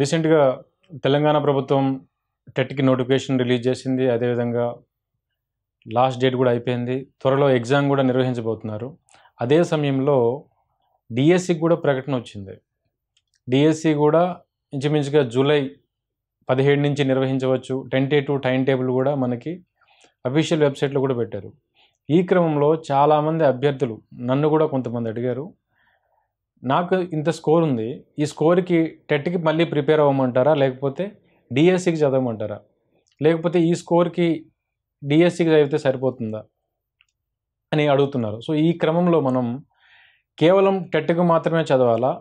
రీసెంట్గా తెలంగాణ ప్రభుత్వం టెట్కి notification release చేసింది అదేవిధంగా లాస్ట్ డేట్ కూడా అయిపోయింది త్వరలో ఎగ్జామ్ కూడా నిర్వహించబోతున్నారు అదే సమయంలో డిఎస్సికి కూడా ప్రకటన వచ్చింది డిఎస్సి కూడా ఇంచుమించుగా జూలై పదిహేడు నుంచి నిర్వహించవచ్చు టెంటేటివ్ టైం టేబుల్ కూడా మనకి అఫీషియల్ వెబ్సైట్లో కూడా పెట్టారు ఈ క్రమంలో చాలామంది అభ్యర్థులు నన్ను కూడా కొంతమంది అడిగారు నాకు ఇంత స్కోర్ ఉంది ఈ స్కోర్కి టెట్కి మళ్ళీ ప్రిపేర్ అవ్వమంటారా లేకపోతే డిఎస్సికి చదవమంటారా లేకపోతే ఈ స్కోర్కి డిఎస్సికి చదివితే సరిపోతుందా అని అడుగుతున్నారు సో ఈ క్రమంలో మనం కేవలం టెట్కి మాత్రమే చదవాలా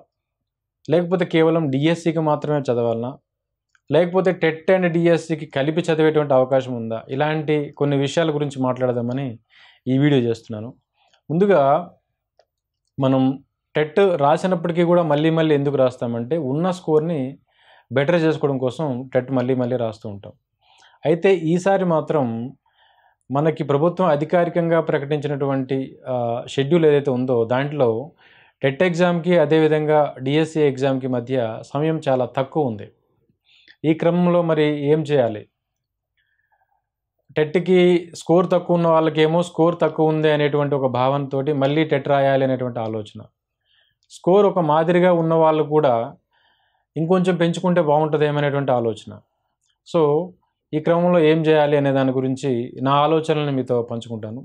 లేకపోతే కేవలం డిఎస్సికి మాత్రమే చదవాలనా లేకపోతే టెట్ అండ్ డిఎస్సికి కలిపి చదివేటువంటి అవకాశం ఉందా ఇలాంటి కొన్ని విషయాల గురించి మాట్లాడదామని ఈ వీడియో చేస్తున్నాను ముందుగా మనం టెట్ రాసినప్పటికీ కూడా మళ్ళీ మళ్ళీ ఎందుకు రాస్తామంటే ఉన్న స్కోర్ని బెటర్ చేసుకోవడం కోసం టెట్ మళ్ళీ మళ్ళీ రాస్తూ ఉంటాం అయితే ఈసారి మాత్రం మనకి ప్రభుత్వం అధికారికంగా ప్రకటించినటువంటి షెడ్యూల్ ఏదైతే ఉందో దాంట్లో టెట్ ఎగ్జామ్కి అదేవిధంగా డిఎస్సి ఎగ్జామ్కి మధ్య సమయం చాలా తక్కువ ఉంది ఈ క్రమంలో మరి ఏం చేయాలి టెట్కి స్కోర్ తక్కువ ఉన్న వాళ్ళకేమో స్కోర్ తక్కువ ఉంది అనేటువంటి ఒక భావనతోటి మళ్ళీ టెట్ రాయాలి అనేటువంటి ఆలోచన స్కోర్ ఒక మాదిరిగా ఉన్న వాళ్ళు కూడా ఇంకొంచెం పెంచుకుంటే బాగుంటుందేమనేటువంటి ఆలోచన సో ఈ క్రమంలో ఏం చేయాలి అనే దాని గురించి నా ఆలోచనలను మీతో పంచుకుంటాను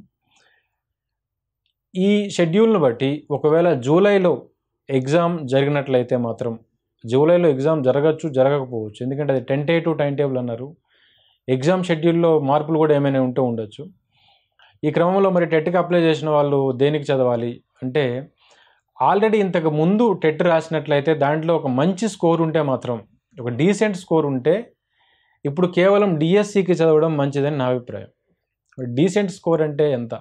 ఈ షెడ్యూల్ను బట్టి ఒకవేళ జూలైలో ఎగ్జామ్ జరిగినట్లయితే మాత్రం జూలైలో ఎగ్జామ్ జరగచ్చు జరగకపోవచ్చు ఎందుకంటే అది టెన్ టేటివ్ టైం టేబుల్ అన్నారు ఎగ్జామ్ షెడ్యూల్లో మార్పులు కూడా ఏమైనా ఉంటూ ఉండొచ్చు ఈ క్రమంలో మరి టెట్కి అప్లై చేసిన వాళ్ళు దేనికి చదవాలి అంటే ఆల్రెడీ ఇంతకు ముందు టెట్ రాసినట్లయితే దాంట్లో ఒక మంచి స్కోర్ ఉంటే మాత్రం ఒక డీసెంట్ స్కోర్ ఉంటే ఇప్పుడు కేవలం డిఎస్సికి చదవడం మంచిదని నా అభిప్రాయం డీసెంట్ స్కోర్ అంటే ఎంత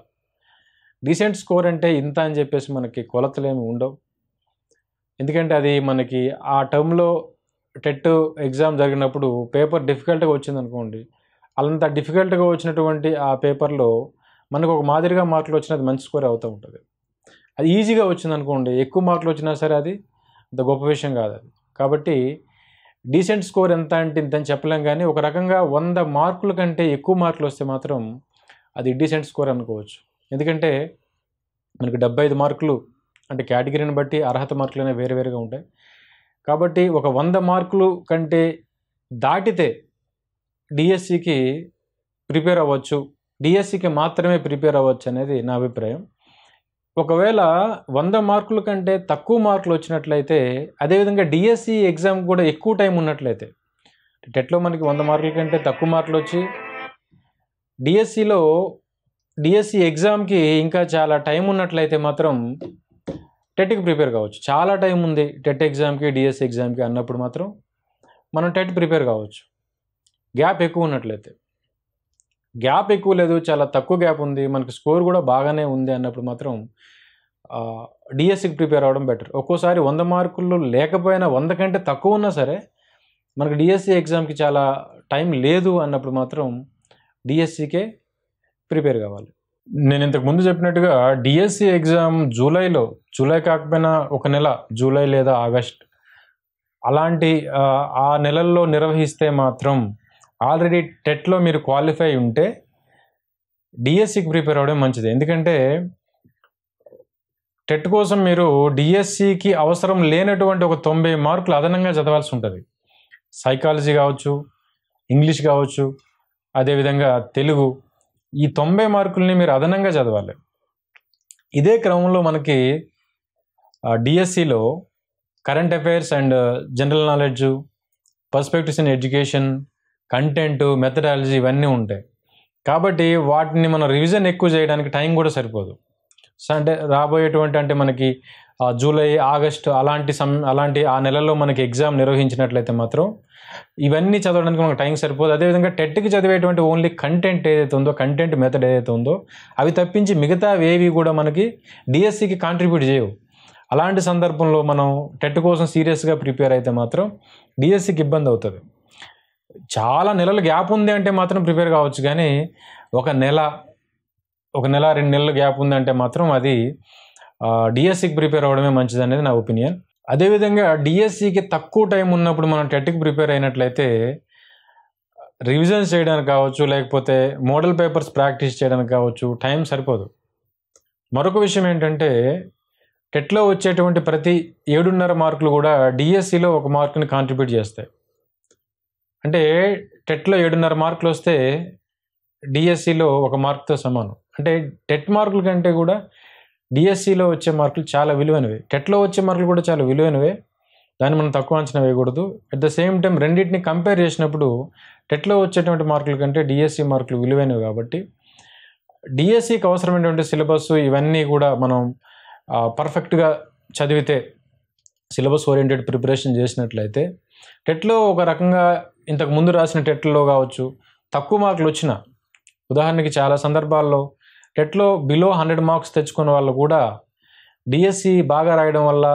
డీసెంట్ స్కోర్ అంటే ఇంత అని చెప్పేసి మనకి కొలతలేమి ఉండవు ఎందుకంటే అది మనకి ఆ టర్మ్లో టెట్ ఎగ్జామ్ జరిగినప్పుడు పేపర్ డిఫికల్ట్గా వచ్చింది అనుకోండి అంత డిఫికల్ట్గా వచ్చినటువంటి ఆ పేపర్లో మనకు ఒక మాదిరిగా మార్కులు వచ్చినది మంచి స్కోర్ అవుతూ ఉంటుంది అది ఈజీగా వచ్చింది అనుకోండి ఎక్కువ మార్కులు వచ్చినా సరే అది అంత గొప్ప విషయం కాదు అది కాబట్టి డీసెంట్ స్కోర్ ఎంత అంటే ఇంత అని చెప్పలేం కానీ ఒక రకంగా వంద మార్కుల కంటే ఎక్కువ మార్కులు వస్తే మాత్రం అది డీసెంట్ స్కోర్ అనుకోవచ్చు ఎందుకంటే మనకి డెబ్బై ఐదు మార్కులు అంటే కేటగిరీని బట్టి అర్హత మార్కులు అనేవి వేరే వేరుగా ఉంటాయి కాబట్టి ఒక వంద మార్కులు కంటే దాటితే డిఎస్సికి ప్రిపేర్ అవ్వచ్చు డిఎస్సికి మాత్రమే ప్రిపేర్ అవ్వచ్చు అనేది నా అభిప్రాయం ఒకవేళ వంద మార్కుల కంటే తక్కువ మార్కులు వచ్చినట్లయితే అదేవిధంగా డిఎస్సి ఎగ్జామ్ e కూడా ఎక్కువ టైం ఉన్నట్లయితే టెట్లో మనకి వంద మార్కుల కంటే తక్కువ మార్కులు వచ్చి డిఎస్సిలో డిఎస్సి ఎగ్జామ్కి ఇంకా చాలా టైం ఉన్నట్లయితే మాత్రం టెట్కి ప్రిపేర్ కావచ్చు చాలా టైం ఉంది టెట్ ఎగ్జామ్కి డిఎస్సి ఎగ్జామ్కి అన్నప్పుడు మాత్రం మనం టెట్ ప్రిపేర్ కావచ్చు గ్యాప్ ఎక్కువ ఉన్నట్లయితే గ్యాప్ ఎక్కువ లేదు చాలా తక్కువ గ్యాప్ ఉంది మనకి స్కోర్ కూడా బాగానే ఉంది అన్నప్పుడు మాత్రం డిఎస్సికి ప్రిపేర్ అవ్వడం బెటర్ ఒక్కోసారి వంద మార్కులు లేకపోయినా వంద కంటే తక్కువ ఉన్నా సరే మనకు డిఎస్సి ఎగ్జామ్కి చాలా టైం లేదు అన్నప్పుడు మాత్రం డిఎస్సికే ప్రిపేర్ కావాలి నేను ఇంతకు ముందు చెప్పినట్టుగా డిఎస్సి ఎగ్జామ్ జూలైలో జూలై కాకపోయినా ఒక నెల జూలై లేదా ఆగస్ట్ అలాంటి ఆ నెలల్లో నిర్వహిస్తే మాత్రం ఆల్రెడీ టెట్లో మీరు క్వాలిఫై ఉంటే డిఎస్సికి ప్రిపేర్ అవ్వడం మంచిది ఎందుకంటే టెట్ కోసం మీరు డిఎస్సికి అవసరం లేనటువంటి ఒక తొంభై మార్కులు అదనంగా చదవాల్సి ఉంటుంది సైకాలజీ కావచ్చు ఇంగ్లీష్ కావచ్చు అదేవిధంగా తెలుగు ఈ తొంభై మార్కుల్ని మీరు అదనంగా చదవాలి ఇదే క్రమంలో మనకి డిఎస్సిలో current affairs and general knowledge perspectives in education content methodology ఇవన్నీ ఉంటాయి కాబట్టి వాటిని మనం రివిజన్ ఎక్కువ చేయడానికి టైం కూడా సరిపోదు అంటే రాబోయేటువంటి అంటే మనకి జూలై ఆగస్టు అలాంటి సమ్ అలాంటి ఆ నెలలో మనకి ఎగ్జామ్ నిర్వహించినట్లయితే మాత్రం ఇవన్నీ చదవడానికి మనకు టైం సరిపోదు అదేవిధంగా టెట్కి చదివేటువంటి ఓన్లీ కంటెంట్ ఏదైతే ఉందో కంటెంట్ మెథడ్ ఏదైతే ఉందో అవి తప్పించి మిగతా ఏవి కూడా మనకి డిఎస్సికి కాంట్రిబ్యూట్ చేయవు అలాంటి సందర్భంలో మనం టెట్ కోసం సీరియస్గా ప్రిపేర్ అయితే మాత్రం డిఎస్సికి ఇబ్బంది అవుతుంది చాలా నెలలు గ్యాప్ ఉంది అంటే మాత్రం ప్రిపేర్ కావచ్చు కానీ ఒక నెల ఒక నెల రెండు నెలలు గ్యాప్ ఉంది అంటే మాత్రం అది డిఎస్సికి e ప్రిపేర్ అవ్వడమే మంచిది అనేది నా ఒపీనియన్ అదేవిధంగా డిఎస్సికి e తక్కువ టైం ఉన్నప్పుడు మనం టెట్కి ప్రిపేర్ అయినట్లయితే రివిజన్స్ చేయడానికి కావచ్చు లేకపోతే మోడల్ పేపర్స్ ప్రాక్టీస్ చేయడానికి కావచ్చు టైం సరిపోదు మరొక విషయం ఏంటంటే టెట్లో వచ్చేటువంటి ప్రతి ఏడున్నర మార్కులు కూడా డిఎస్సిలో e ఒక మార్కుని కాంట్రిబ్యూట్ చేస్తాయి అంటే టెట్లో ఏడున్నర మార్కులు వస్తే డిఎస్సిలో ఒక మార్క్తో సమానం అంటే టెట్ మార్కుల కంటే కూడా డిఎస్సిలో వచ్చే మార్కులు చాలా విలువైనవి టెట్లో వచ్చే మార్కులు కూడా చాలా విలువైనవే దాన్ని మనం తక్కువ అంచనా వేయకూడదు అట్ ద సేమ్ టైం రెండింటిని కంపేర్ చేసినప్పుడు టెట్లో వచ్చేటువంటి మార్కుల కంటే డిఎస్సి మార్కులు విలువైనవి కాబట్టి డిఎస్సికి అవసరమైనటువంటి సిలబస్ ఇవన్నీ కూడా మనం పర్ఫెక్ట్గా చదివితే సిలబస్ ఓరియంటెడ్ ప్రిపరేషన్ చేసినట్లయితే టెట్లో ఒక రకంగా ఇంతకు ముందు రాసిన టెట్లో కావచ్చు తక్కువ మార్కులు వచ్చిన ఉదాహరణకి చాలా సందర్భాల్లో టెట్లో బిలో హండ్రెడ్ మార్క్స్ తెచ్చుకున్న వాళ్ళు కూడా డిఎస్సి బాగా రాయడం వల్ల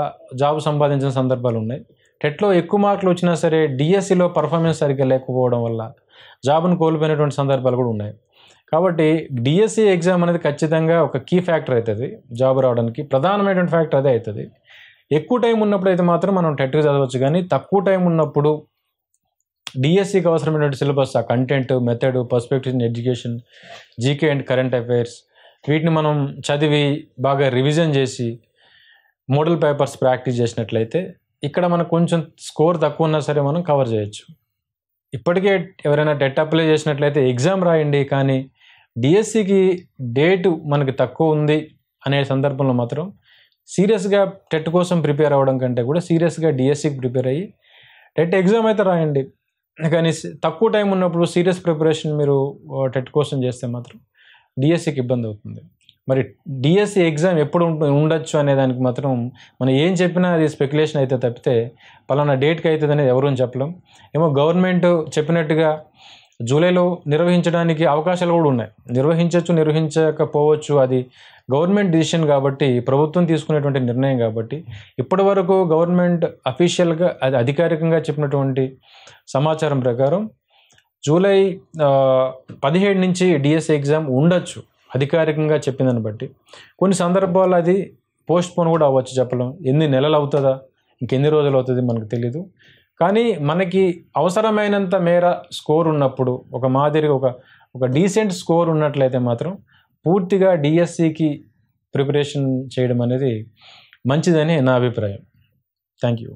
జాబ్ సంపాదించిన సందర్భాలు ఉన్నాయి టెట్లో ఎక్కువ మార్కులు వచ్చినా సరే డిఎస్సిలో పర్ఫార్మెన్స్ సరిగ్గా లేకపోవడం వల్ల జాబ్ను కోల్పోయినటువంటి సందర్భాలు కూడా ఉన్నాయి కాబట్టి డిఎస్సి ఎగ్జామ్ అనేది ఖచ్చితంగా ఒక కీ ఫ్యాక్టర్ అవుతుంది జాబ్ రావడానికి ప్రధానమైనటువంటి ఫ్యాక్టర్ అదే అవుతుంది ఎక్కువ టైం ఉన్నప్పుడు అయితే మాత్రం మనం టెట్కి చదవచ్చు కానీ తక్కువ టైం ఉన్నప్పుడు డిఎస్సికి e అవసరమైనటువంటి సిలబస్ ఆ content method perspective in education GK and current affairs వీటిని మనం చదివి బాగా రివిజన్ చేసి మోడల్ పేపర్స్ ప్రాక్టీస్ చేసినట్లయితే ఇక్కడ మనకు కొంచెం స్కోర్ తక్కువ ఉన్నా సరే మనం కవర్ చేయొచ్చు ఇప్పటికే ఎవరైనా టెట్ అప్లై చేసినట్లయితే ఎగ్జామ్ రాయండి కానీ డిఎస్సికి e డేటు మనకి తక్కువ ఉంది అనే సందర్భంలో మాత్రం సీరియస్గా టెట్ కోసం ప్రిపేర్ అవ్వడం కంటే కూడా సీరియస్గా డిఎస్సికి ప్రిపేర్ అయ్యి టెట్ ఎగ్జామ్ అయితే రాయండి కానీ తక్కువ టైం ఉన్నప్పుడు సీరియస్ ప్రిపరేషన్ మీరు టెట్ కోసం చేస్తే మాత్రం డిఎస్సికి ఇబ్బంది అవుతుంది మరి డిఎస్సి ఎగ్జామ్ ఎప్పుడు ఉండొచ్చు అనే దానికి మాత్రం మనం ఏం చెప్పినా అది స్పెక్యులేషన్ అయితే తప్పితే పలానా డేట్కి అవుతుంది అనేది ఎవరూ చెప్పలేం ఏమో గవర్నమెంట్ చెప్పినట్టుగా జూలైలో నిర్వహించడానికి అవకాశాలు కూడా ఉన్నాయి నిర్వహించవచ్చు నిర్వహించకపోవచ్చు అది గవర్నమెంట్ డిసిషన్ కాబట్టి ప్రభుత్వం తీసుకునేటువంటి నిర్ణయం కాబట్టి ఇప్పటి వరకు గవర్నమెంట్ అఫీషియల్గా అది అధికారికంగా చెప్పినటువంటి సమాచారం ప్రకారం జూలై పదిహేడు నుంచి డిఎస్ ఎగ్జామ్ ఉండొచ్చు అధికారికంగా చెప్పిందని బట్టి కొన్ని సందర్భాల్లో అది పోస్ట్ పోన్ కూడా అవ్వచ్చు చెప్పలేం ఎన్ని నెలలు అవుతుందా ఇంకెన్ని రోజులు అవుతుంది మనకు తెలీదు కానీ మనకి అవసరమైనంత మేర స్కోర్ ఉన్నప్పుడు ఒక మాదిరి ఒక ఒక డీసెంట్ స్కోర్ ఉన్నట్లయితే మాత్రం పూర్తిగా డిఎస్సికి ప్రిపరేషన్ చేయడం అనేది మంచిదని నా అభిప్రాయం థ్యాంక్ యూ